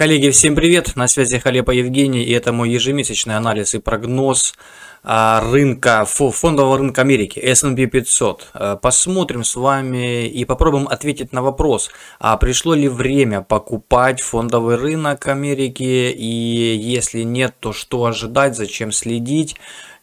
Коллеги, всем привет! На связи Халепа Евгений, и это мой ежемесячный анализ и прогноз а, рынка, фондового рынка Америки, S&P 500. А, посмотрим с вами и попробуем ответить на вопрос, а пришло ли время покупать фондовый рынок Америки, и если нет, то что ожидать, зачем следить,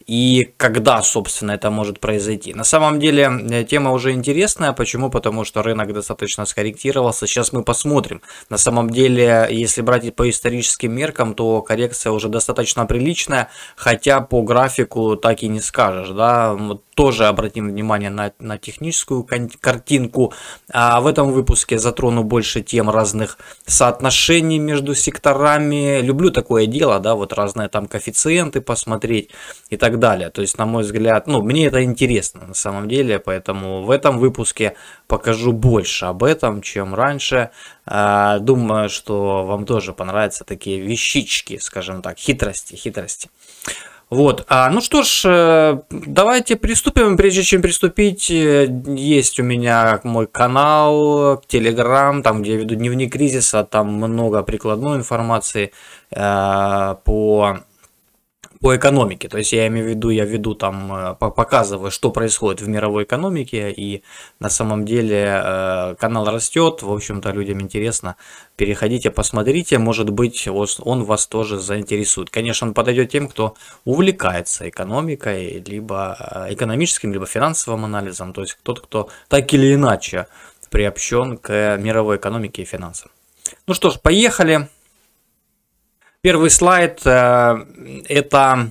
и когда, собственно, это может произойти. На самом деле э, тема уже интересная. Почему? Потому что рынок достаточно скорректировался. Сейчас мы посмотрим. На самом деле, если брать по историческим меркам, то коррекция уже достаточно приличная, хотя по графику так и не скажешь. Да? тоже обратим внимание на, на техническую картинку. А в этом выпуске затрону больше тем разных соотношений между секторами. Люблю такое дело, да, вот разные там коэффициенты посмотреть и так далее. То есть, на мой взгляд, ну, мне это интересно на самом деле, поэтому в этом выпуске покажу больше об этом, чем раньше. А, думаю, что вам тоже понравятся такие вещички, скажем так, хитрости, хитрости. Вот, а, ну что ж, э, давайте приступим. Прежде чем приступить, э, есть у меня мой канал, Телеграм, там, где я веду дневник кризиса, там много прикладной информации э, по по экономике. То есть я имею в виду, я веду там, э, показываю, что происходит в мировой экономике, и на самом деле э, канал растет, в общем-то людям интересно. Переходите, посмотрите, может быть он вас тоже заинтересует. Конечно, он подойдет тем, кто увлекается экономикой, либо э, экономическим, либо финансовым анализом, то есть тот, кто так или иначе приобщен к мировой экономике и финансам. Ну что ж, поехали. Первый слайд э, это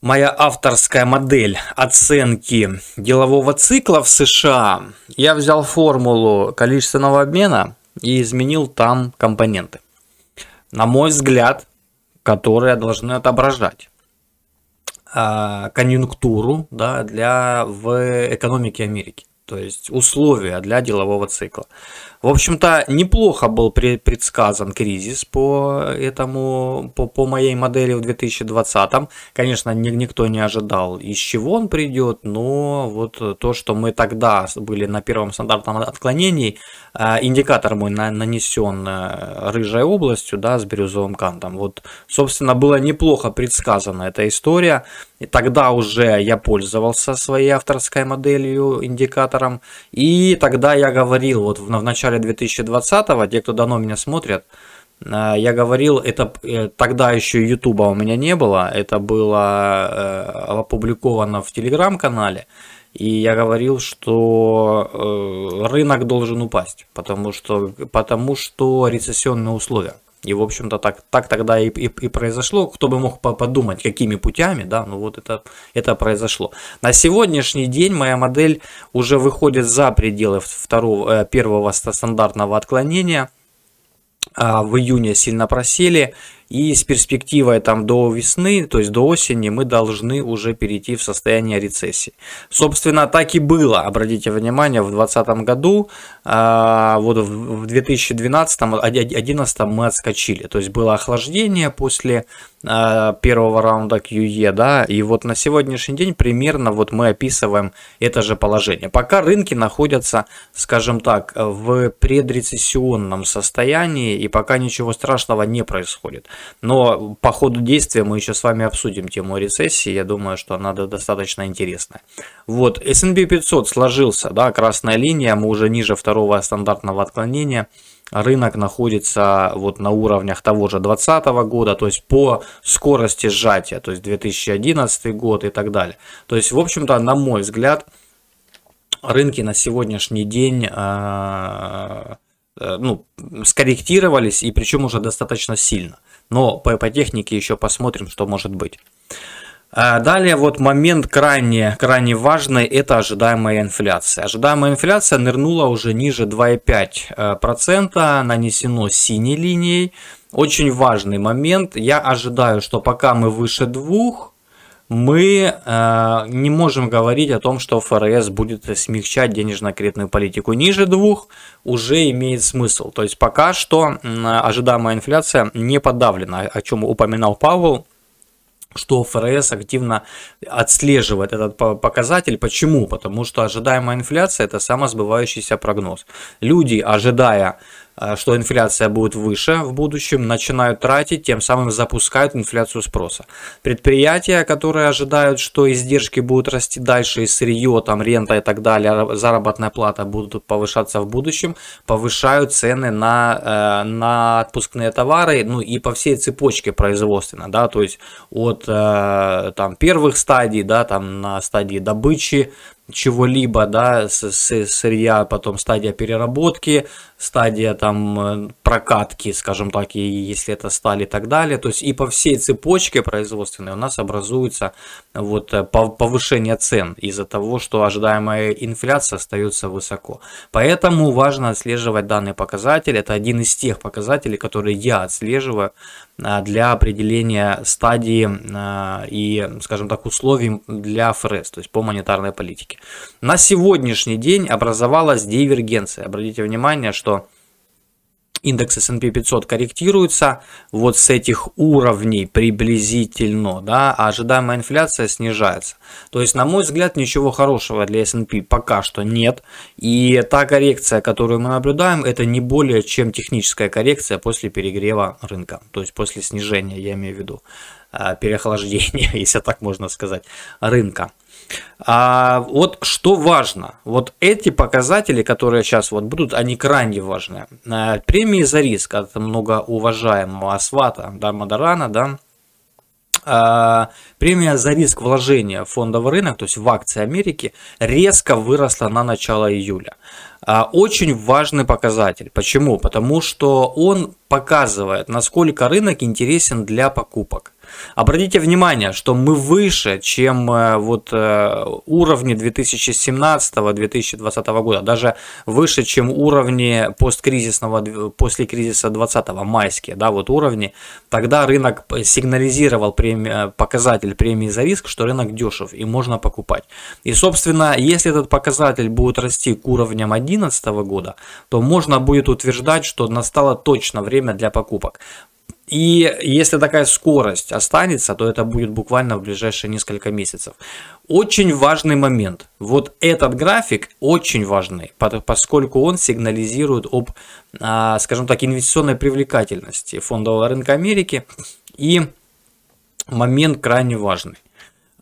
моя авторская модель оценки делового цикла в США. Я взял формулу количественного обмена и изменил там компоненты. На мой взгляд, которые должны отображать э, конъюнктуру да, для, в экономике Америки то есть условия для делового цикла. В общем-то, неплохо был предсказан кризис по, этому, по, по моей модели в 2020. Конечно, никто не ожидал, из чего он придет, но вот то, что мы тогда были на первом стандартном отклонении, а, индикатор мой нанесен э, рыжей областью, да, с бирюзовым кантом. Вот, собственно, было неплохо предсказана эта история. И тогда уже я пользовался своей авторской моделью индикатора инвестором. И тогда я говорил, вот в, в начале 2020-го, те, кто давно меня смотрят, э, я говорил, это э, тогда еще Ютуба у меня не было, это было э, опубликовано в Телеграм-канале. И я говорил, что рынок должен упасть, потому что, потому что рецессионные условия. И, в общем-то, так, так тогда и, и, и произошло. Кто бы мог подумать, какими путями, да, ну вот это, это произошло. На сегодняшний день моя модель уже выходит за пределы второго, э, первого стандартного отклонения. А, в июне сильно просели, и с перспективой там до весны, то есть до осени, мы должны уже перейти в состояние рецессии. Собственно, так и было, обратите внимание, в 2020 году а, вот в 2012-2011 мы отскочили. То есть было охлаждение после а, первого раунда QE, да, и вот на сегодняшний день примерно вот мы описываем это же положение. Пока рынки находятся, скажем так, в предрецессионном состоянии, и пока ничего страшного не происходит. Но по ходу действия мы еще с вами обсудим тему рецессии, я думаю, что она достаточно интересная. Вот, S&P 500 сложился, да, красная линия, мы уже ниже второго второго стандартного отклонения рынок находится вот на уровнях того же 2020 года, то есть по скорости сжатия, то есть 2011 год и так далее. То есть, в общем-то, на мой взгляд, рынки на сегодняшний день э, э, ну, скорректировались, и причем уже достаточно сильно. Но по, по технике еще посмотрим, что может быть. А далее вот момент крайне, крайне важный – это ожидаемая инфляция. Ожидаемая инфляция нырнула уже ниже 2,5%, э, нанесено синей линией. Очень важный момент. Я ожидаю, что пока мы выше 2, мы э, не можем говорить о том, что ФРС будет смягчать денежно-кредитную политику. Ниже двух уже имеет смысл. То есть пока что э, ожидаемая инфляция не подавлена, о чем упоминал Павел что ФРС активно отслеживает этот показатель. Почему? Потому что ожидаемая инфляция – это самосбывающийся прогноз. Люди, ожидая Э, что инфляция будет выше в будущем, начинают тратить, тем самым запускают инфляцию спроса. Предприятия, которые ожидают, что издержки будут расти дальше, и сырье, там, рента и так далее, а заработная плата будут повышаться в будущем, повышают цены на, э, на отпускные товары, ну и по всей цепочке производственно, да, то есть от э, там, первых стадий, да, там, на стадии добычи, чего-либо, да, с, с, сырья, потом стадия переработки, стадия там э, прокатки, скажем так, и если это стали и так далее. То есть и по всей цепочке производственной у нас образуется вот э, повышение цен из-за того, что ожидаемая инфляция остается высоко. Поэтому важно отслеживать данный показатель. Это один из тех показателей, которые я отслеживаю а, для определения стадии а, и, скажем так, условий для ФРС, то есть по монетарной политике. На сегодняшний день образовалась дивергенция. Обратите внимание, что индекс S&P 500 корректируется вот с этих уровней приблизительно, да, а ожидаемая инфляция снижается. То есть, на мой взгляд, ничего хорошего для S&P пока что нет. И та коррекция, которую мы наблюдаем, это не более чем техническая коррекция после перегрева рынка, то есть после снижения, я имею в виду а, переохлаждения, если так можно сказать, рынка. А вот что важно, вот эти показатели, которые сейчас вот будут, они крайне важны. Э, премии за риск от многоуважаемого Асвата Дармадарана, да, а, премия за риск вложения в фондовый рынок, то есть в акции Америки, резко выросла на начало июля. А, очень важный показатель. Почему? Потому что он показывает, насколько рынок интересен для покупок. Обратите внимание, что мы выше, чем э, вот э, уровни 2017-2020 года, даже выше, чем уровни посткризисного, после кризиса 20 майские, да, вот уровни. Тогда рынок сигнализировал премию, э, показатель премии за риск, что рынок дешев и можно покупать. И, собственно, если этот показатель будет расти к уровням 2011 года, то можно будет утверждать, что настало точно время для покупок. И если такая скорость останется, то это будет буквально в ближайшие несколько месяцев. Очень важный момент. Вот этот график очень важный, поскольку он сигнализирует об, а, скажем так, инвестиционной привлекательности фондового рынка Америки. И момент крайне важный.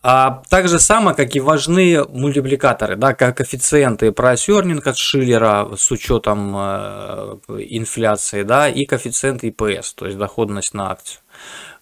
А так же само, как и важны мультипликаторы, да, как коэффициенты price earning от Шиллера с учетом э, инфляции, да, и коэффициент EPS, то есть доходность на акцию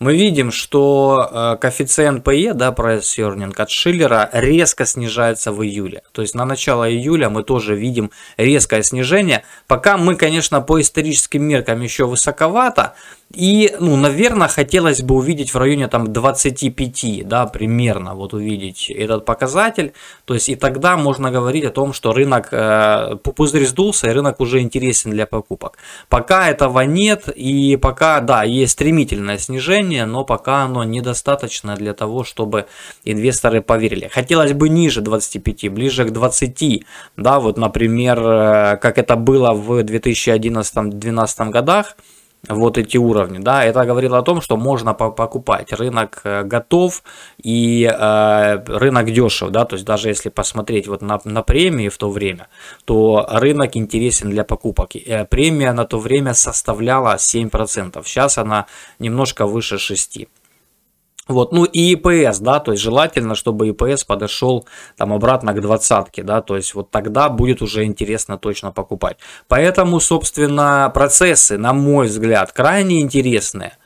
мы видим, что э, коэффициент PE, да, price earning от Шиллера резко снижается в июле. То есть на начало июля мы тоже видим резкое снижение. Пока мы, конечно, по историческим меркам еще высоковато, и, ну, наверное, хотелось бы увидеть в районе там 25, да, примерно, вот увидеть этот показатель. То есть и тогда можно говорить о том, что рынок, э, пузырь сдулся, и рынок уже интересен для покупок. Пока этого нет, и пока, да, есть стремительное снижение, предложение, но пока оно недостаточно для того, чтобы инвесторы поверили. Хотелось бы ниже 25, ближе к 20. Да, вот, например, э, как это было в 2011-2012 годах, вот эти уровни, да, это говорило о том, что можно покупать, рынок э, готов и э, рынок дешев, да, то есть даже если посмотреть вот на, на премии в то время, то рынок интересен для покупок. Э, премия на то время составляла 7%, сейчас она немножко выше 6%. Вот, ну и ИПС, да, то есть желательно, чтобы ИПС подошел там обратно к двадцатке, да, то есть вот тогда будет уже интересно точно покупать. Поэтому, собственно, процессы, на мой взгляд, крайне интересные.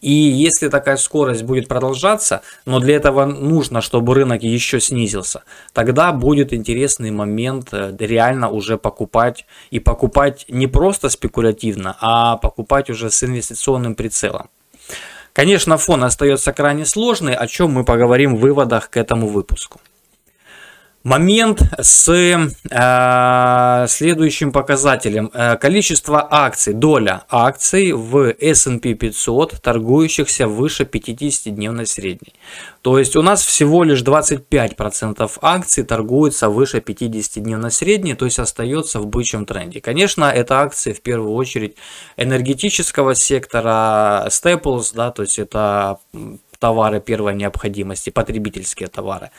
И если такая скорость будет продолжаться, но для этого нужно, чтобы рынок еще снизился, тогда будет интересный момент э, реально уже покупать. И покупать не просто спекулятивно, а покупать уже с инвестиционным прицелом. Конечно, фон остается крайне сложный, о чем мы поговорим в выводах к этому выпуску. Момент с э, следующим показателем. Э, количество акций, доля акций в S&P 500, торгующихся выше 50-дневной средней. То есть у нас всего лишь 25% акций торгуются выше 50-дневной средней, то есть остается в бычьем тренде. Конечно, это акции в первую очередь энергетического сектора, Staples, да, то есть это товары первой необходимости, потребительские товары.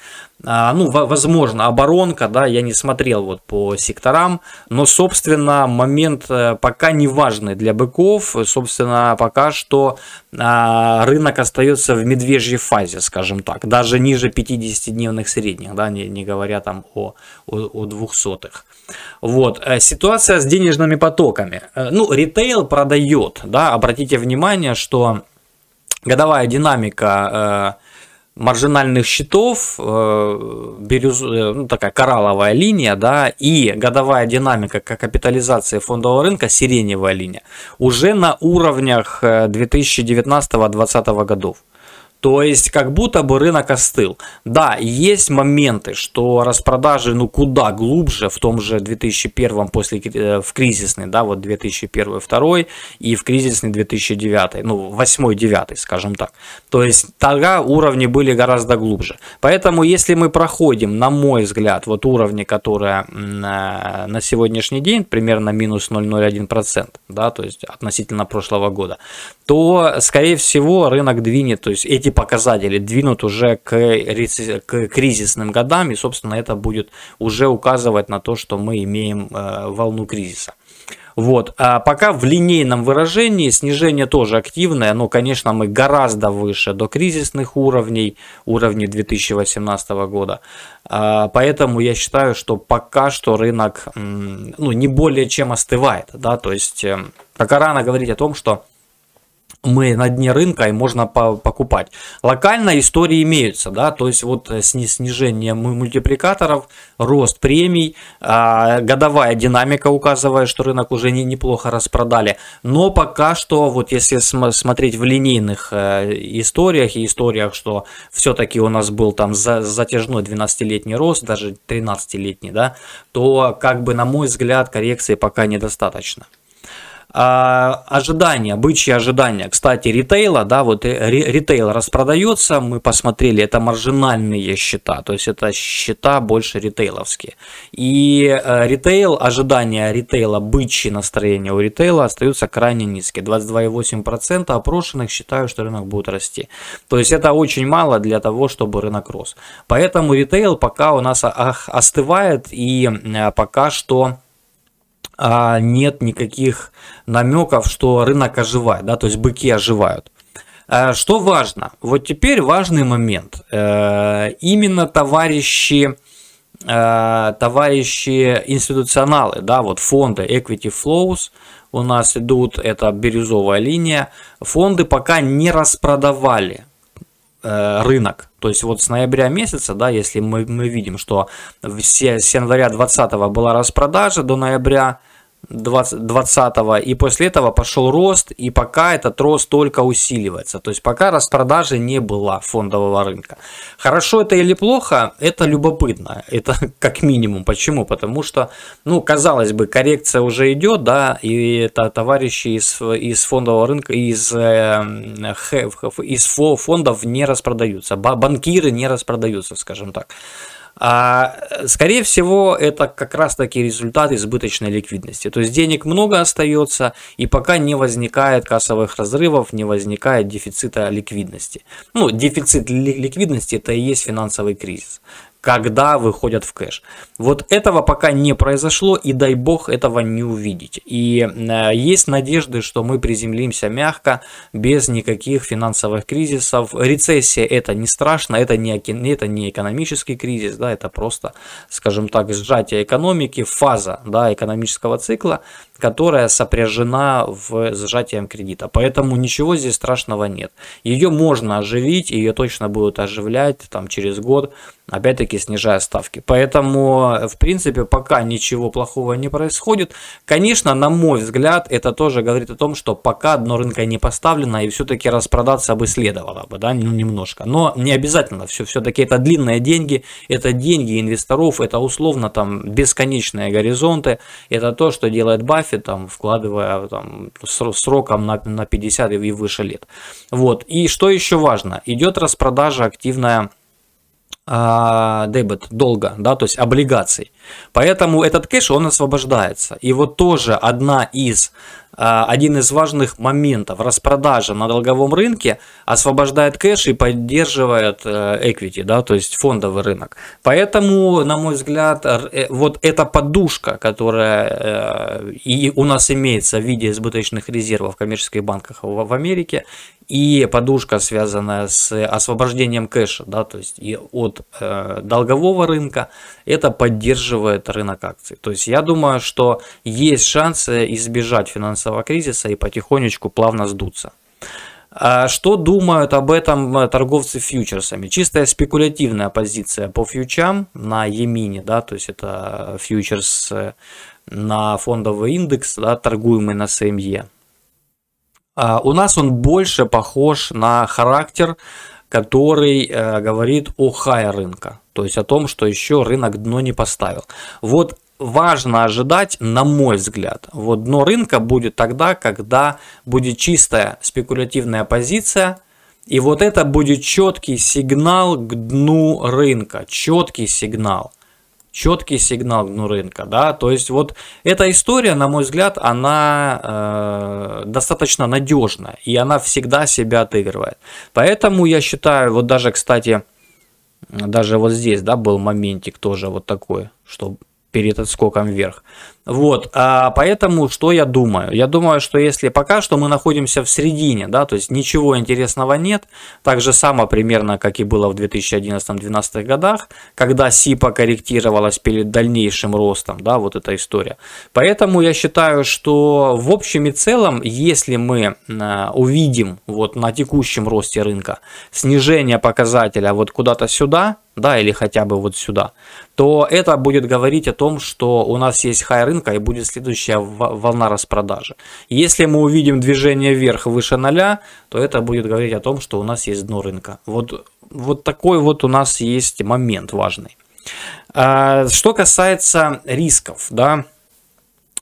А, ну, возможно, оборонка, да, я не смотрел вот по секторам, но, собственно, момент э, пока не важный для быков, собственно, пока что а, рынок остается в медвежьей фазе, скажем так, даже ниже 50-дневных средних, да, не, не говоря там о, о, о 200-х. Вот, э, ситуация с денежными потоками. Э, ну, ритейл продает, да, обратите внимание, что годовая динамика э, маржинальных счетов, э, бирюз, э, ну, такая коралловая линия, да, и годовая динамика капитализации фондового рынка, сиреневая линия, уже на уровнях 2019-2020 годов. То есть, как будто бы рынок остыл. Да, есть моменты, что распродажи, ну, куда глубже, в том же 2001 после, э, в кризисный, да, вот 2001-2002 и в кризисный 2009, ну, 8-9, скажем так. То есть, тогда уровни были гораздо глубже. Поэтому, если мы проходим, на мой взгляд, вот уровни, которые э, на сегодняшний день, примерно минус 0,01%, да, то есть, относительно прошлого года, то, скорее всего, рынок двинет, то есть, эти показатели двинут уже к, к кризисным годам, и, собственно, это будет уже указывать на то, что мы имеем э, волну кризиса. Вот. А пока в линейном выражении снижение тоже активное, но, конечно, мы гораздо выше до кризисных уровней, уровней 2018 года. А, поэтому я считаю, что пока что рынок ну, не более чем остывает. Да? То есть эм, пока рано говорить о том, что мы на дне рынка и можно по покупать. Локально истории имеются, да, то есть вот э, снижение мультипликаторов, рост премий, а, годовая динамика указывает, что рынок уже не, неплохо распродали. Но пока что, вот если смотреть в линейных э, историях и историях, что все-таки у нас был там затяжной 12-летний рост, даже 13-летний, да, то как бы на мой взгляд коррекции пока недостаточно. А, ожидания, бычьи ожидания, кстати, ритейла, да, вот э, ритейл распродается, мы посмотрели, это маржинальные счета, то есть это счета больше ритейловские. И э, ритейл, ожидания ритейла, бычьи настроения у ритейла остаются крайне низкие, 22,8% опрошенных считают, что рынок будет расти. То есть это очень мало для того, чтобы рынок рос. Поэтому ритейл пока у нас остывает и э, пока что а нет никаких намеков, что рынок оживает, да, то есть быки оживают. Э, что важно? Вот теперь важный момент. Э, именно товарищи, э, товарищи институционалы, да, вот фонды Equity Flows у нас идут, это бирюзовая линия, фонды пока не распродавали рынок. То есть вот с ноября месяца, да, если мы, мы видим, что все, с января 20 была распродажа до ноября 20, и после этого пошел рост, и пока этот рост только усиливается. То есть пока распродажи не было фондового рынка. Хорошо это или плохо, это любопытно, это как минимум. Почему? Потому что, ну, казалось бы, коррекция уже идет, да, и это товарищи из, из фондового рынка, из, э, из фондов не распродаются, банкиры не распродаются, скажем так. А, скорее всего, это как раз-таки результат избыточной ликвидности. То есть денег много остается, и пока не возникает кассовых разрывов, не возникает дефицита ликвидности. Ну, дефицит ликвидности – это и есть финансовый кризис когда выходят в кэш. Вот этого пока не произошло, и дай бог этого не увидеть. И э, есть надежды, что мы приземлимся мягко, без никаких финансовых кризисов. Рецессия это не страшно, это не, это не экономический кризис, да, это просто, скажем так, сжатие экономики, фаза да, экономического цикла которая сопряжена в, с сжатием кредита. Поэтому ничего здесь страшного нет. Ее можно оживить, ее точно будут оживлять там, через год, опять-таки снижая ставки. Поэтому, в принципе, пока ничего плохого не происходит. Конечно, на мой взгляд, это тоже говорит о том, что пока дно рынка не поставлено, и все-таки распродаться бы следовало бы, да, ну, немножко. Но не обязательно, все, таки это длинные деньги, это деньги инвесторов, это условно там бесконечные горизонты, это то, что делает Баффет, графе, там, вкладывая там, сроком на, на 50 и выше лет. Вот. И что еще важно, идет распродажа активная а, дебет, долга, да, то есть облигаций. Поэтому этот кэш, он освобождается. И вот тоже одна из, а, один из важных моментов распродажи на долговом рынке освобождает кэш и поддерживает э, equity, да, то есть фондовый рынок. Поэтому, на мой взгляд, э, вот эта подушка, которая э, и у нас имеется в виде избыточных резервов в коммерческих банках в Америке, и подушка, связанная с освобождением кэша, да, то есть и от долгового рынка, это поддерживает поддерживает рынок акций. То есть я думаю, что есть шансы избежать финансового кризиса и потихонечку плавно сдуться. А что думают об этом э, торговцы фьючерсами? Чистая спекулятивная позиция по фьючам на Емине, да, то есть это фьючерс э, на фондовый индекс, да, торгуемый на СМЕ. А у нас он больше похож на характер который э, говорит о хай рынка, то есть о том, что еще рынок дно не поставил. Вот важно ожидать, на мой взгляд, вот дно рынка будет тогда, когда будет чистая спекулятивная позиция, и вот это будет четкий сигнал к дну рынка, четкий сигнал четкий сигнал ну, рынка, да, то есть вот эта история, на мой взгляд, она э, достаточно надежна и она всегда себя отыгрывает. Поэтому я считаю, вот даже, кстати, даже вот здесь, да, был моментик тоже вот такой, что перед отскоком вверх. Вот, а поэтому что я думаю? Я думаю, что если пока что мы находимся в середине, да, то есть ничего интересного нет, так же само примерно, как и было в 2011-2012 годах, когда СИПа корректировалась перед дальнейшим ростом, да, вот эта история. Поэтому я считаю, что в общем и целом, если мы э, увидим вот на текущем росте рынка снижение показателя вот куда-то сюда, да, или хотя бы вот сюда, то это будет говорить о том, что у нас есть хай рынок, рынка и будет следующая волна распродажи. Если мы увидим движение вверх выше 0, то это будет говорить о том, что у нас есть дно рынка. Вот, вот такой вот у нас есть момент важный. А, что касается рисков, да,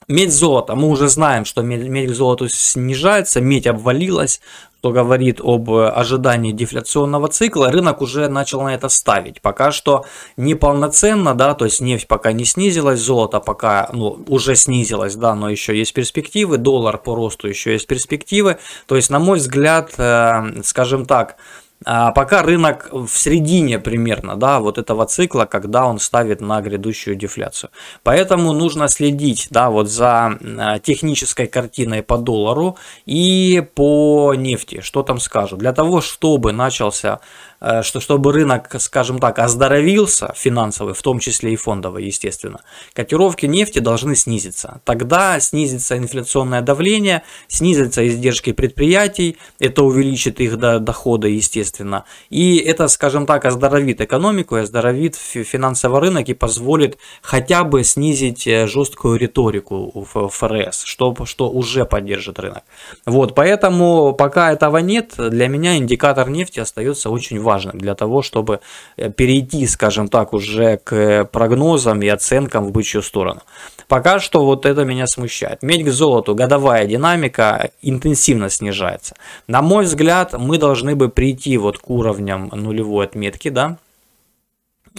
Медь золото. Мы уже знаем, что медь, медь к золоту снижается, медь обвалилась, что говорит об ожидании дефляционного цикла. Рынок уже начал на это ставить. Пока что неполноценно, да, то есть нефть пока не снизилась, золото пока ну, уже снизилось, да, но еще есть перспективы, доллар по росту еще есть перспективы. То есть, на мой взгляд, э, скажем так, а, пока рынок в середине примерно да, вот этого цикла, когда он ставит на грядущую дефляцию. Поэтому нужно следить да, вот за а, технической картиной по доллару и по нефти, что там скажут. Для того, чтобы начался Э, что чтобы рынок, скажем так, оздоровился финансовый, в том числе и фондовый, естественно, котировки нефти должны снизиться. Тогда снизится инфляционное давление, снизятся издержки предприятий, это увеличит их доходы, естественно. И это, скажем так, оздоровит экономику, оздоровит финансовый рынок и позволит хотя бы снизить э, жесткую риторику в ФРС, что, что уже поддержит рынок. Вот, поэтому пока этого нет, для меня индикатор нефти остается очень важным для того, чтобы э, перейти, скажем так, уже к э, прогнозам и оценкам в бычью сторону. Пока что вот это меня смущает. Медь к золоту, годовая динамика интенсивно снижается. На мой взгляд, мы должны бы прийти вот к уровням нулевой отметки, да,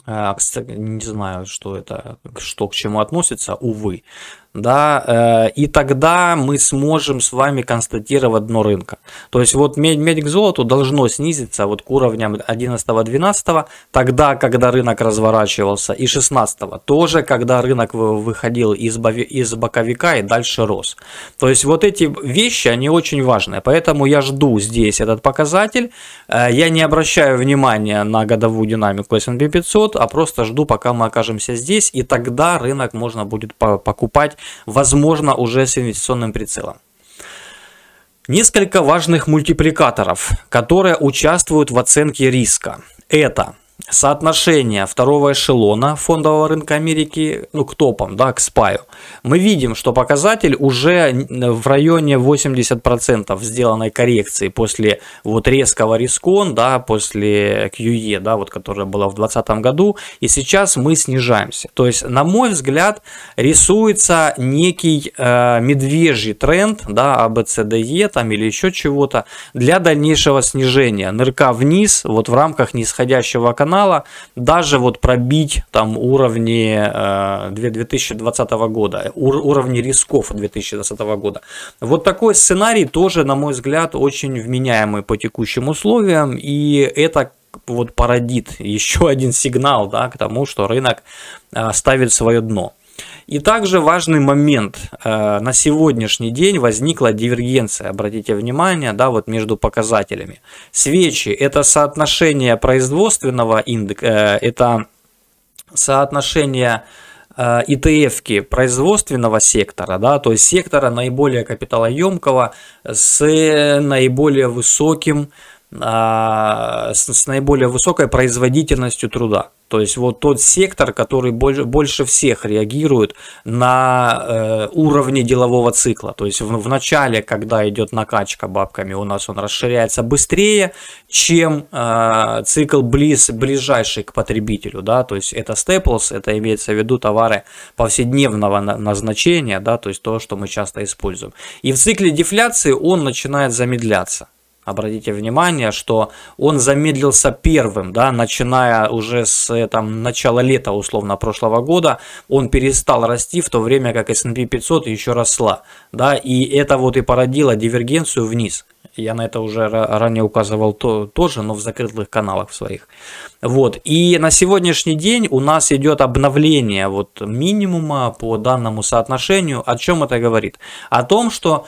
а, не знаю, что это, что к чему относится, увы да, э, и тогда мы сможем с вами констатировать дно рынка. То есть вот медь, медь к золоту должно снизиться вот к уровням 11-12, тогда, когда рынок разворачивался, и 16, тоже, когда рынок выходил из, из боковика и дальше рос. То есть вот эти вещи, они очень важны, поэтому я жду здесь этот показатель, э, я не обращаю внимания на годовую динамику S&P 500, а просто жду, пока мы окажемся здесь, и тогда рынок можно будет покупать возможно уже с инвестиционным прицелом. Несколько важных мультипликаторов, которые участвуют в оценке риска. Это соотношение второго эшелона фондового рынка Америки ну, к топам, да, к спаю, мы видим, что показатель уже э, в районе 80% сделанной коррекции после вот резкого рискон, да, после QE, да, вот которая была в 2020 году, и сейчас мы снижаемся. То есть, на мой взгляд, рисуется некий э, медвежий тренд, да, ABCDE а там или еще чего-то для дальнейшего снижения, нырка вниз, вот в рамках нисходящего канала, канала даже вот пробить там уровни 2020 э, года, уровни рисков 2020 года. Вот такой сценарий тоже, на мой взгляд, очень вменяемый по текущим условиям, и это вот породит еще один сигнал да, к тому, что рынок э, ставит свое дно. И также важный момент. Э, на сегодняшний день возникла дивергенция, обратите внимание, да, вот между показателями. Свечи – это соотношение производственного индекса, э, это соотношение ETF э, производственного сектора, да, то есть сектора наиболее капиталоемкого с наиболее высоким а, с, с наиболее высокой производительностью труда. То есть вот тот сектор, который больше, больше всех реагирует на э, уровне делового цикла. То есть в, в начале, когда идет накачка бабками, у нас он расширяется быстрее, чем э, цикл близ, ближайший к потребителю. Да? То есть это staples, это имеется в виду товары повседневного на, назначения, да? то есть то, что мы часто используем. И в цикле дефляции он начинает замедляться. Обратите внимание, что он замедлился первым, да, начиная уже с э, там, начала лета, условно, прошлого года, он перестал расти, в то время как S&P 500 еще росла, да, и это вот и породило дивергенцию вниз. Я на это уже ранее указывал то, тоже, но в закрытых каналах своих. Вот. И на сегодняшний день у нас идет обновление вот минимума по данному соотношению. О чем это говорит? О том, что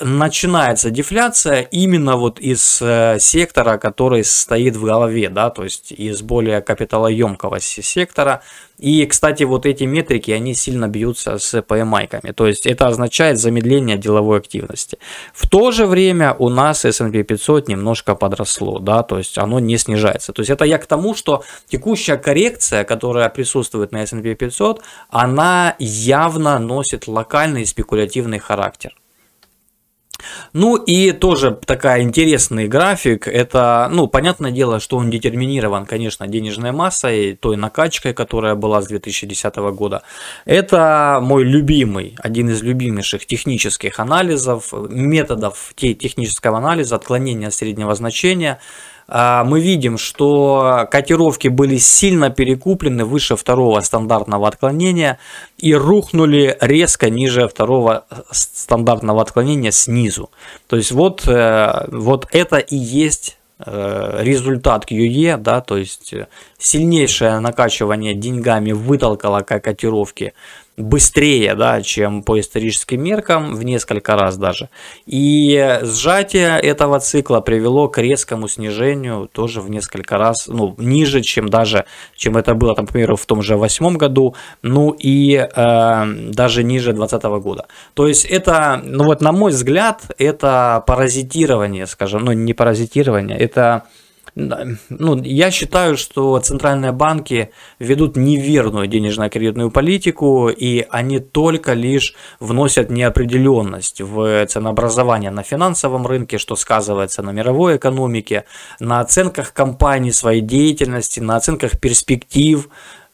начинается дефляция именно вот из э, сектора, который стоит в голове, да, то есть из более капиталоемкого сектора. И, кстати, вот эти метрики, они сильно бьются с PMI-ками, то есть это означает замедление деловой активности. В то же время у нас S&P 500 немножко подросло, да, то есть оно не снижается. То есть это я к тому, что текущая коррекция, которая присутствует на S&P 500, она явно носит локальный спекулятивный характер. Ну и тоже такая интересный график. Это, ну, понятное дело, что он детерминирован, конечно, денежной массой, той накачкой, которая была с 2010 года. Это мой любимый, один из любимейших технических анализов, методов технического анализа, отклонения от среднего значения – а, мы видим, что котировки были сильно перекуплены выше второго стандартного отклонения и рухнули резко ниже второго стандартного отклонения снизу. То есть вот, э, вот это и есть э, результат QE, да, то есть э, сильнейшее накачивание деньгами вытолкало котировки быстрее, да, чем по историческим меркам, в несколько раз даже. И сжатие этого цикла привело к резкому снижению тоже в несколько раз, ну, ниже, чем даже, чем это было, там, к примеру, в том же восьмом году, ну и э, даже ниже 2020 года. То есть это, ну вот на мой взгляд, это паразитирование, скажем, ну не паразитирование, это ну, я считаю, что центральные банки ведут неверную денежно-кредитную политику, и они только лишь вносят неопределенность в ценообразование на финансовом рынке, что сказывается на мировой экономике, на оценках компаний своей деятельности, на оценках перспектив,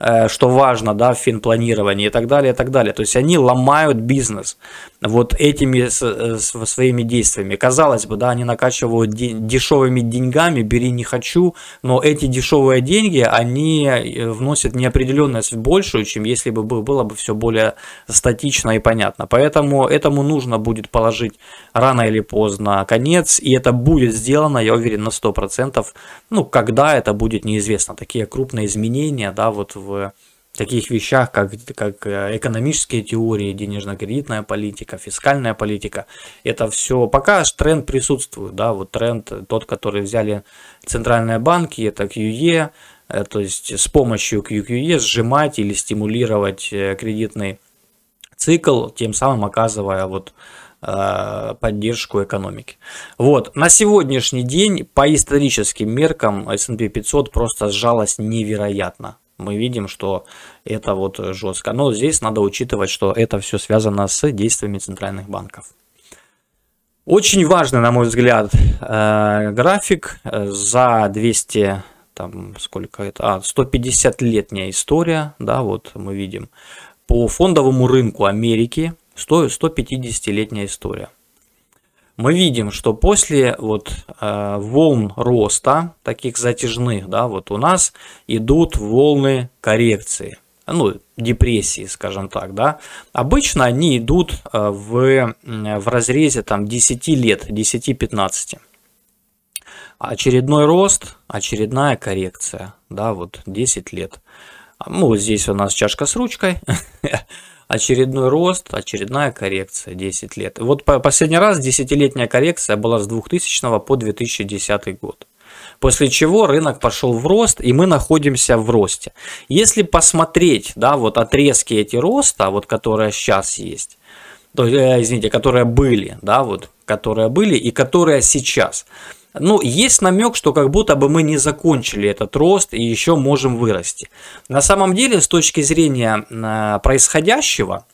Э, что важно, да, в финпланировании и так далее, и так далее. То есть они ломают бизнес вот этими э, своими действиями. Казалось бы, да, они накачивают дешевыми деньгами, бери не хочу, но эти дешевые деньги, они э, вносят неопределенность большую, чем если бы было бы все более статично и понятно. Поэтому этому нужно будет положить рано или поздно конец, и это будет сделано, я уверен, на 100%. Ну, когда это будет, неизвестно. Такие крупные изменения, да, вот в таких вещах, как, как э, экономические теории, денежно-кредитная политика, фискальная политика. Это все пока тренд присутствует, да, вот тренд тот, который взяли центральные банки, это QE, э, то есть с помощью QQE сжимать или стимулировать э, кредитный цикл, тем самым оказывая вот поддержку экономики. Вот, на сегодняшний день по историческим меркам S&P 500 просто сжалось невероятно мы видим, что это вот жестко. Но здесь надо учитывать, что это все связано с действиями центральных банков. Очень важный, на мой взгляд, э, график за 200 там сколько это, а, 150-летняя история, да, вот мы видим, по фондовому рынку Америки 150-летняя история мы видим, что после вот э, волн роста, таких затяжных, да, вот у нас идут волны коррекции, ну, депрессии, скажем так, да. Обычно они идут э, в, в разрезе там 10 лет, 10-15. Очередной рост, очередная коррекция, да, вот 10 лет. Ну, вот здесь у нас чашка с ручкой. очередной рост, очередная коррекция 10 лет. Вот последний раз десятилетняя коррекция была с 2000 по 2010 год. После чего рынок пошел в рост, и мы находимся в росте. Если посмотреть, да, вот отрезки эти роста, вот которые сейчас есть, то, э, извините, которые были, да, вот, которые были и которые сейчас – ну, есть намек, что как будто бы мы не закончили этот рост и еще можем вырасти. На самом деле, с точки зрения э, происходящего,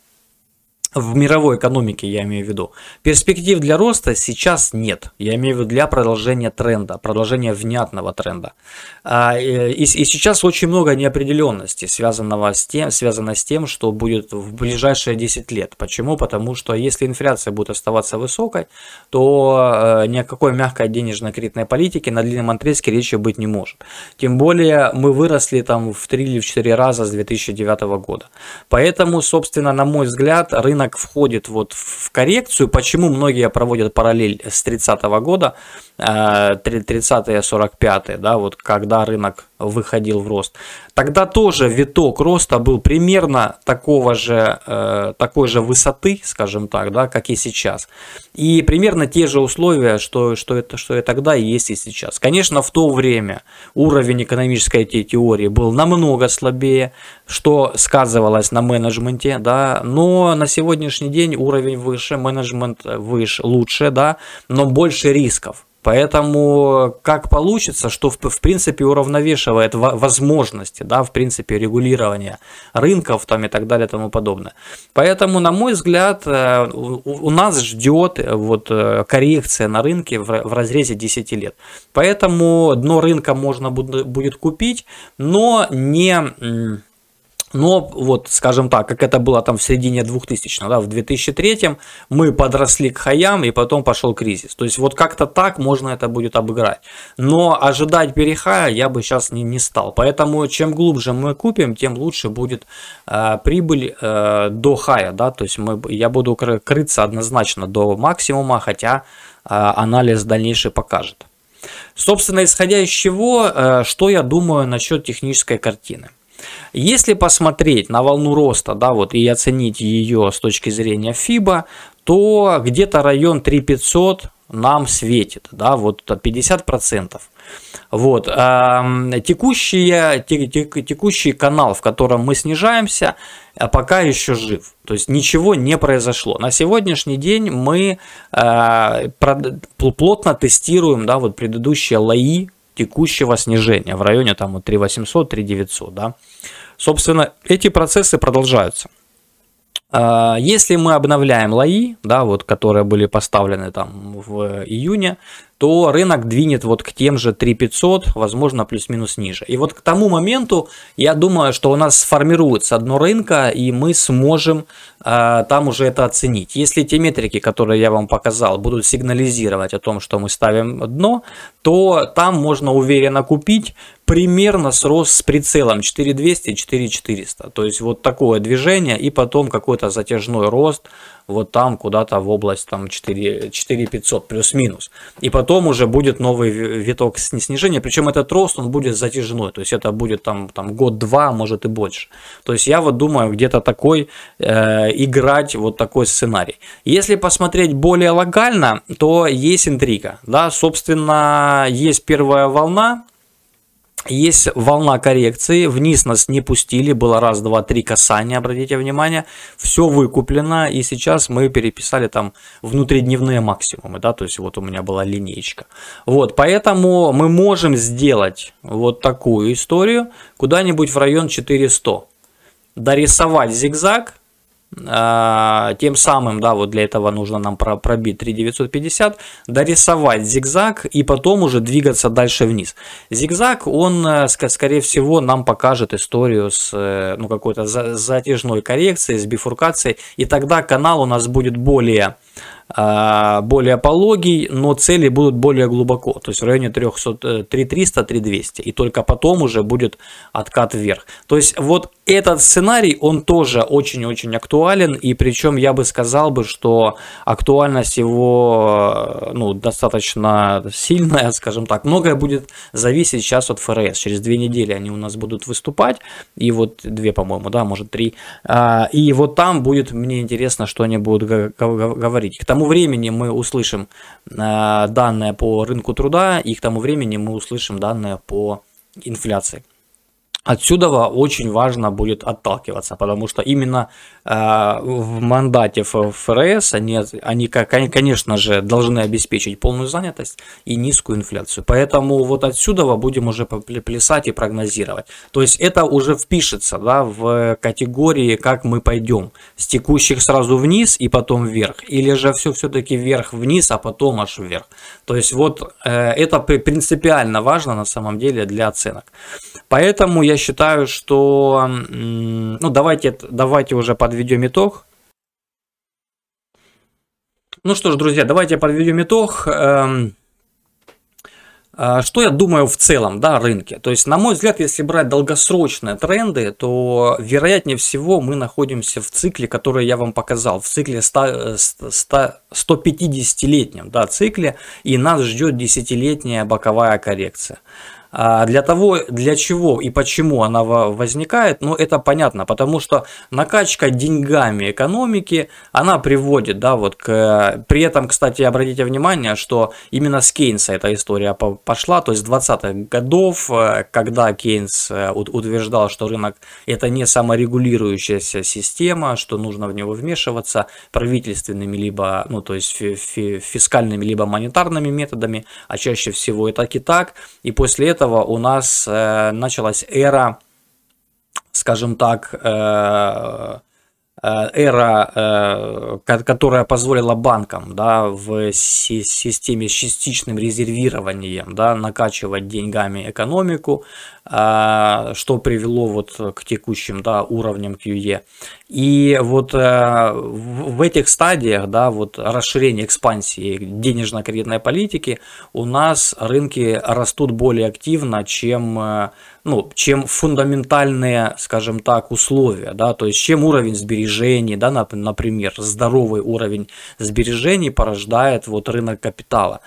в мировой экономике, я имею в виду. Перспектив для роста сейчас нет. Я имею в виду для продолжения тренда, продолжения внятного тренда. А, э, и, и сейчас очень много неопределенности, связанного с тем, связано с тем, что будет в ближайшие 10 лет. Почему? Потому что если инфляция будет оставаться высокой, то э, ни о какой мягкой денежно-кредитной политике на длинном отрезке речи быть не может. Тем более мы выросли там в 3 или в 4 раза с 2009 года. Поэтому, собственно, на мой взгляд, рынок рынок входит вот в коррекцию, почему многие проводят параллель с 30 -го года, 30-е, э, 45-е, да, вот когда рынок выходил в рост. Тогда тоже виток роста был примерно такого же, э, такой же высоты, скажем так, да, как и сейчас. И примерно те же условия, что, что, это, что и тогда, и есть и сейчас. Конечно, в то время уровень экономической теории был намного слабее, что сказывалось на менеджменте, да, но на сегодняшний день уровень выше, менеджмент выше, лучше, да, но больше рисков. Поэтому как получится, что в, в принципе уравновешивает возможности, да, в принципе регулирования рынков там и так далее и тому подобное. Поэтому, на мой взгляд, э, у нас ждет э, вот э, коррекция на рынке в, в разрезе 10 лет. Поэтому дно рынка можно будет купить, но не но вот, скажем так, как это было там в середине 2000-х, да, в 2003 мы подросли к хаям и потом пошел кризис. То есть вот как-то так можно это будет обыграть. Но ожидать перехая я бы сейчас не, не стал. Поэтому чем глубже мы купим, тем лучше будет э, прибыль э, до хая. Да? То есть мы, я буду крыться однозначно до максимума, хотя э, анализ дальнейший покажет. Собственно, исходя из чего, э, что я думаю насчет технической картины. Если посмотреть на волну роста да, вот, и оценить ее с точки зрения FIBA, то где-то район 3500 нам светит, да, вот 50%. Вот, э, текущие, текущий канал, в котором мы снижаемся, э, пока еще жив. То есть ничего не произошло. На сегодняшний день мы э, плотно тестируем да, вот предыдущие лои, текущего снижения в районе там вот 3800, 3900, да. Собственно, эти процессы продолжаются. А, если мы обновляем лои, да, вот, которые были поставлены там в июне, то рынок двинет вот к тем же 3500, возможно, плюс-минус ниже. И вот к тому моменту я думаю, что у нас сформируется дно рынка, и мы сможем э, там уже это оценить. Если те метрики, которые я вам показал, будут сигнализировать о том, что мы ставим дно, то там можно уверенно купить, примерно срос с прицелом 4200 4400 то есть вот такое движение и потом какой-то затяжной рост вот там куда-то в область там 4 4500 плюс-минус и потом уже будет новый виток снижения причем этот рост он будет затяжной то есть это будет там там год-два а может и больше то есть я вот думаю где-то такой э, играть вот такой сценарий если посмотреть более локально то есть интрига да собственно есть первая волна есть волна коррекции, вниз нас не пустили, было раз, два, три касания, обратите внимание. Все выкуплено, и сейчас мы переписали там внутридневные максимумы, да, то есть вот у меня была линейка. Вот, поэтому мы можем сделать вот такую историю куда-нибудь в район 400. Дорисовать зигзаг, а, тем самым, да, вот для этого нужно нам пробить 3950, дорисовать зигзаг и потом уже двигаться дальше вниз. Зигзаг, он, э, скорее всего, нам покажет историю с э, ну, какой-то затяжной коррекцией, с бифуркацией, и тогда канал у нас будет более а, более пологий, но цели будут более глубоко, то есть в районе 3300-3200, э, и только потом уже будет откат вверх. То есть вот этот сценарий, он тоже очень-очень актуален, и причем я бы сказал бы, что актуальность его э, ну, достаточно сильная, скажем так. Многое будет зависеть сейчас от ФРС. Через две недели они у нас будут выступать, и вот две, по-моему, да, может три. А, и вот там будет, мне интересно, что они будут говорить. К тому тому времени мы услышим э, данные по рынку труда, и к тому времени мы услышим данные по инфляции. Отсюда очень важно будет отталкиваться, потому что именно э, в мандате ФРС они, они, конечно же, должны обеспечить полную занятость и низкую инфляцию. Поэтому вот отсюда будем уже плясать и прогнозировать. То есть это уже впишется да, в категории, как мы пойдем. С текущих сразу вниз и потом вверх. Или же все все-таки вверх-вниз, а потом аж вверх. То есть вот э, это принципиально важно на самом деле для оценок. Поэтому я считаю, что... Ну, давайте, давайте уже подведем итог. Ну что ж, друзья, давайте подведем итог. Эм, э, что я думаю в целом, да, рынке? То есть, на мой взгляд, если брать долгосрочные тренды, то вероятнее всего мы находимся в цикле, который я вам показал, в цикле 150-летнем, э, да, цикле, и нас ждет десятилетняя боковая коррекция. А для того, для чего и почему она возникает, ну это понятно, потому что накачка деньгами экономики, она приводит, да, вот к... При этом, кстати, обратите внимание, что именно с Кейнса эта история пошла, то есть 20-х годов, э, когда Кейнс э, утверждал, что рынок это не саморегулирующаяся система, что нужно в него вмешиваться правительственными либо, ну то есть фискальными либо монетарными методами, а чаще всего и так и так, и после этого этого у нас э, началась эра, скажем так, э, Э, эра, э, которая позволила банкам да, в системе с частичным резервированием да, накачивать деньгами экономику, э, что привело вот к текущим да, уровням QE. И вот в этих стадиях да, вот расширения экспансии денежно-кредитной политики у нас рынки растут более активно, чем ну, чем фундаментальные, скажем так, условия, да, то есть чем уровень сбережений, да, например, здоровый уровень сбережений порождает вот рынок капитала.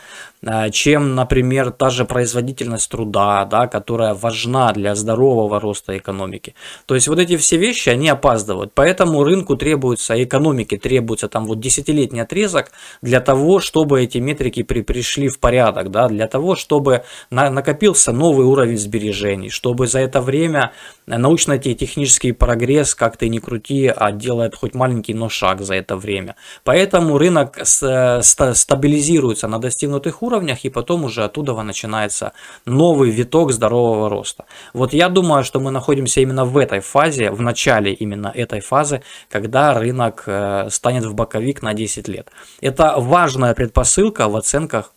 Э, чем, например, та же производительность труда, да, которая важна для здорового роста экономики. То есть вот эти все вещи, они опаздывают. Поэтому рынку требуется, экономике требуется там вот десятилетний отрезок для того, чтобы эти метрики при, пришли в порядок, да, для того, чтобы на, накопился новый уровень сбережений, чтобы за это время э, научно технический прогресс, как ты не крути, а делает хоть маленький, но шаг за это время. Поэтому рынок с, э, ст, стабилизируется на достигнутых уровнях, уровнях, и потом уже оттуда начинается новый виток здорового роста. Вот я думаю, что мы находимся именно в этой фазе, в начале именно этой фазы, когда рынок э, станет в боковик на 10 лет. Это важная предпосылка в оценках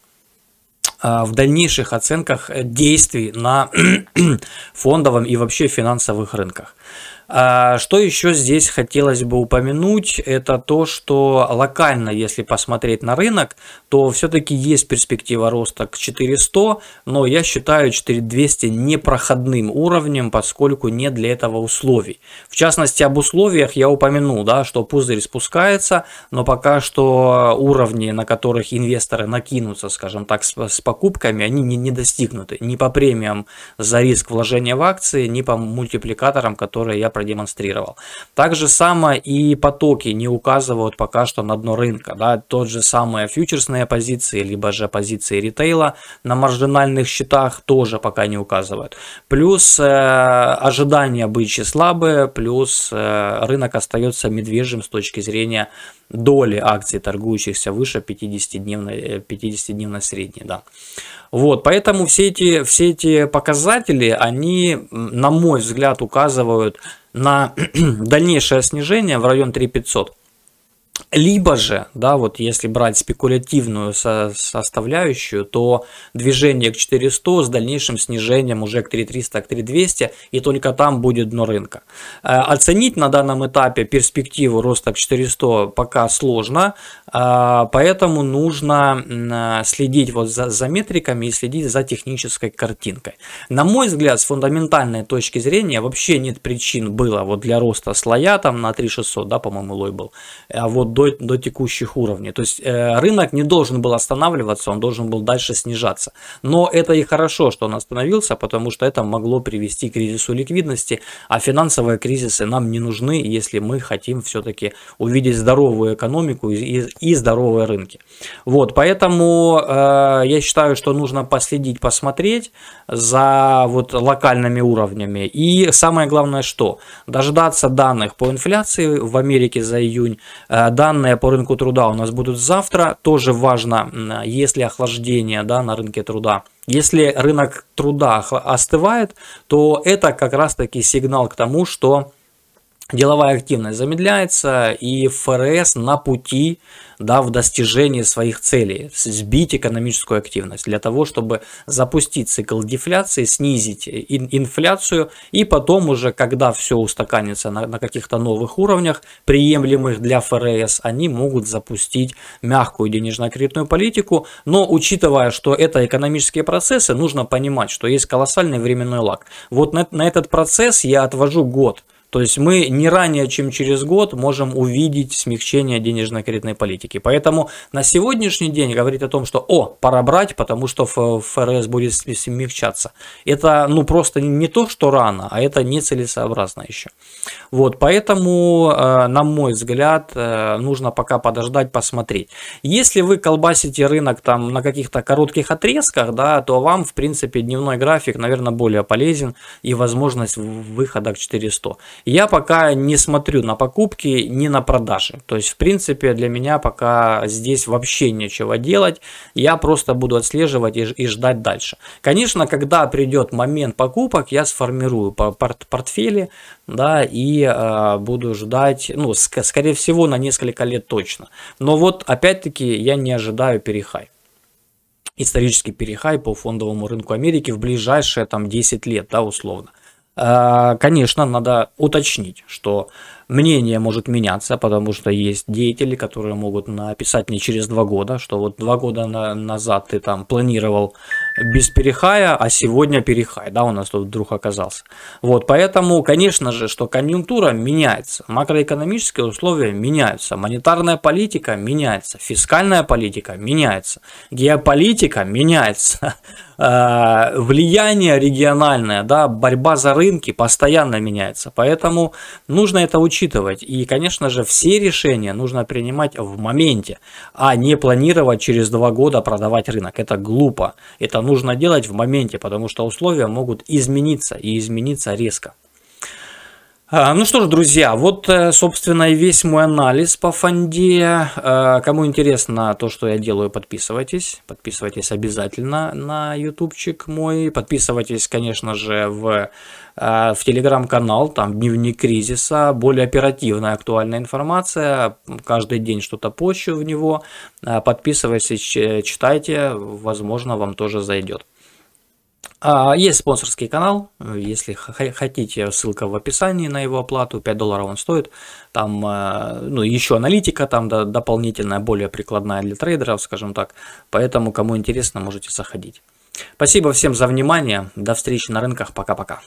э, в дальнейших оценках э, действий на фондовом и вообще финансовых рынках. А, что еще здесь хотелось бы упомянуть, это то, что локально, если посмотреть на рынок, то все-таки есть перспектива роста к 400, но я считаю 4200 непроходным уровнем, поскольку нет для этого условий. В частности, об условиях я упомянул, да, что пузырь спускается, но пока что уровни, на которых инвесторы накинутся, скажем так, с, с покупками, они не, не достигнуты ни по премиям за риск вложения в акции, ни по мультипликаторам, которые я продемонстрировал. Так же самое и потоки не указывают пока что на дно рынка. Да? Тот же самые фьючерсные позиции, либо же позиции ритейла на маржинальных счетах тоже пока не указывают. Плюс э, ожидания бычьи слабые, плюс э, рынок остается медвежьим с точки зрения доли акций, торгующихся выше 50-дневной 50 э, средней. Да. Вот, поэтому все эти, все эти показатели, они, на мой взгляд, указывают на дальнейшее снижение в район 3500. Либо же, да, вот если брать спекулятивную со составляющую, то движение к 400 с дальнейшим снижением уже к 3300, к 3200, и только там будет дно рынка. Э, оценить на данном этапе перспективу роста к 400 пока сложно, э, поэтому нужно э, следить вот за, за метриками и следить за технической картинкой. На мой взгляд, с фундаментальной точки зрения вообще нет причин было вот для роста слоя там на 3600, да, по-моему, лой был. А вот вот до, до текущих уровней. То есть э, рынок не должен был останавливаться, он должен был дальше снижаться. Но это и хорошо, что он остановился, потому что это могло привести к кризису ликвидности, а финансовые кризисы нам не нужны, если мы хотим все-таки увидеть здоровую экономику и, и, и здоровые рынки. Вот, поэтому э, я считаю, что нужно последить, посмотреть за вот локальными уровнями. И самое главное, что дождаться данных по инфляции в Америке за июнь, э, Данные по рынку труда у нас будут завтра. Тоже важно, если охлаждение да, на рынке труда. Если рынок труда остывает, то это как раз таки сигнал к тому, что деловая активность замедляется, и ФРС на пути да, в достижении своих целей, сбить экономическую активность для того, чтобы запустить цикл дефляции, снизить инфляцию, и потом уже, когда все устаканится на, на каких-то новых уровнях, приемлемых для ФРС, они могут запустить мягкую денежно-кредитную политику, но учитывая, что это экономические процессы, нужно понимать, что есть колоссальный временной лаг. Вот на, на этот процесс я отвожу год – то есть мы не ранее, чем через год можем увидеть смягчение денежно-кредитной политики. Поэтому на сегодняшний день говорить о том, что «о, пора брать, потому что ФРС будет смягчаться», это ну просто не то, что рано, а это нецелесообразно еще. Вот, поэтому, э, на мой взгляд, э, нужно пока подождать, посмотреть. Если вы колбасите рынок там на каких-то коротких отрезках, да, то вам, в принципе, дневной график, наверное, более полезен и возможность выхода к 400. Я пока не смотрю на покупки, ни на продажи. То есть, в принципе, для меня пока здесь вообще нечего делать. Я просто буду отслеживать и, и ждать дальше. Конечно, когда придет момент покупок, я сформирую порт портфели, да, и э, буду ждать, ну, ск скорее всего, на несколько лет точно. Но вот, опять-таки, я не ожидаю перехай исторический перехай по фондовому рынку Америки в ближайшие там 10 лет, да, условно. Э, конечно, надо уточнить, что мнение может меняться, потому что есть деятели, которые могут написать мне через два года, что вот два года на, назад ты там планировал без перехая, а сегодня перехай, да, у нас тут вдруг оказался. Вот, поэтому, конечно же, что конъюнктура меняется, макроэкономические условия меняются, монетарная политика меняется, фискальная политика меняется, геополитика меняется, э, влияние региональное, да, борьба за рынки постоянно меняется, поэтому нужно это учить учитывать. И, конечно же, все решения нужно принимать в моменте, а не планировать через два года продавать рынок. Это глупо. Это нужно делать в моменте, потому что условия могут измениться и измениться резко. А, ну что ж, друзья, вот, э, собственно, и весь мой анализ по фонде. А, кому интересно то, что я делаю, подписывайтесь. Подписывайтесь обязательно на ютубчик мой. Подписывайтесь, конечно же, в, а, в телеграм-канал, там дневник кризиса. Более оперативная, актуальная информация. Каждый день что-то пощу в него. Подписывайтесь, читайте, возможно, вам тоже зайдет. А, есть спонсорский канал, если хотите, ссылка в описании на его оплату, 5 долларов он стоит. Там э, ну, еще аналитика, там дополнительная, более прикладная для трейдеров, скажем так. Поэтому, кому интересно, можете заходить. Спасибо всем за внимание. До встречи на рынках. Пока-пока.